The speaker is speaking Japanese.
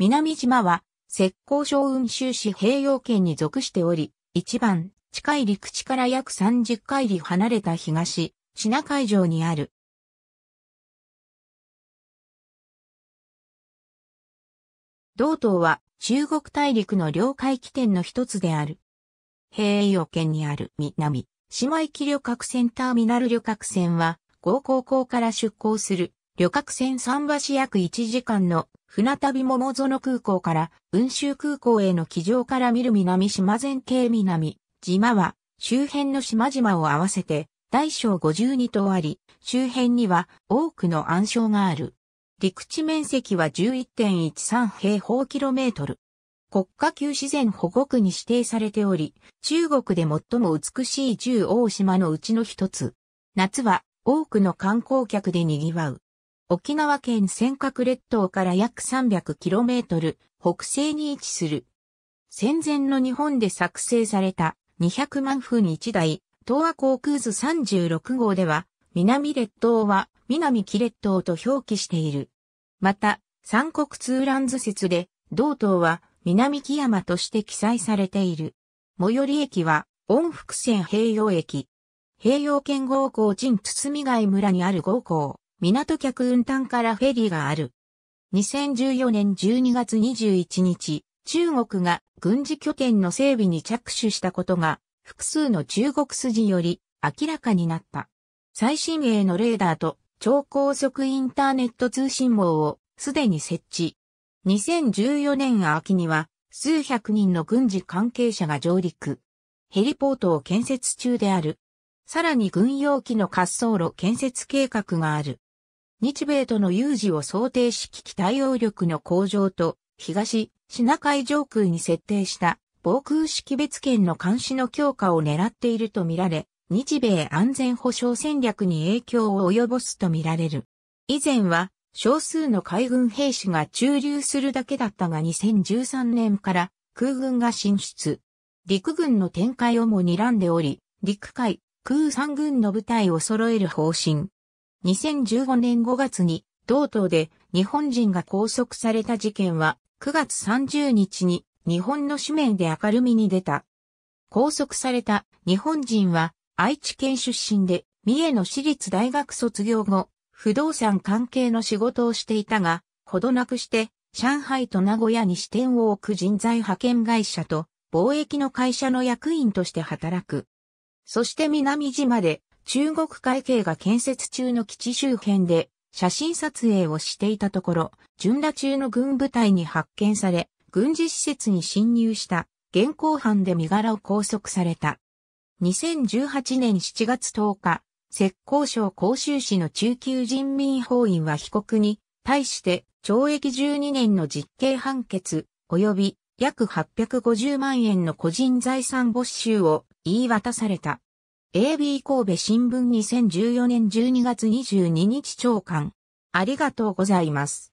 南島は、石膏省雲州市平洋圏に属しており、一番近い陸地から約30海里離れた東、シナ海上にある。道東は中国大陸の領海起点の一つである。平洋圏にある南、島行き旅客船ターミナル旅客船は、合港港から出港する旅客船桟橋約1時間の船旅桃園空港から雲州空港への機場から見る南島前景南島は周辺の島々を合わせて大小52島あり、周辺には多くの暗礁がある。陸地面積は11.13平方キロメートル。国家級自然保護区に指定されており、中国で最も美しい十王大島のうちの一つ。夏は多くの観光客で賑わう。沖縄県尖閣列島から約 300km 北西に位置する。戦前の日本で作成された200万分1台、東亜航空図36号では、南列島は南木列島と表記している。また、三国通覧図説で、道東は南木山として記載されている。最寄り駅は、温福線平洋駅。平洋県合港包堤外村にある合港。港客運搬からフェリーがある。2014年12月21日、中国が軍事拠点の整備に着手したことが、複数の中国筋より明らかになった。最新鋭のレーダーと超高速インターネット通信網をすでに設置。2014年秋には数百人の軍事関係者が上陸。ヘリポートを建設中である。さらに軍用機の滑走路建設計画がある。日米との有事を想定し危機対応力の向上と、東、シナ海上空に設定した防空識別圏の監視の強化を狙っているとみられ、日米安全保障戦略に影響を及ぼすとみられる。以前は少数の海軍兵士が駐留するだけだったが2013年から空軍が進出。陸軍の展開をも睨んでおり、陸海、空三軍の部隊を揃える方針。2015年5月に同東で日本人が拘束された事件は9月30日に日本の紙面で明るみに出た。拘束された日本人は愛知県出身で三重の私立大学卒業後、不動産関係の仕事をしていたが、ほどなくして上海と名古屋に支店を置く人材派遣会社と貿易の会社の役員として働く。そして南島で中国海警が建設中の基地周辺で写真撮影をしていたところ、巡邏中の軍部隊に発見され、軍事施設に侵入した現行犯で身柄を拘束された。2018年7月10日、浙江省広州市の中級人民法院は被告に対して懲役12年の実刑判決及び約850万円の個人財産没収を言い渡された。AB 神戸新聞2014年12月22日長官。ありがとうございます。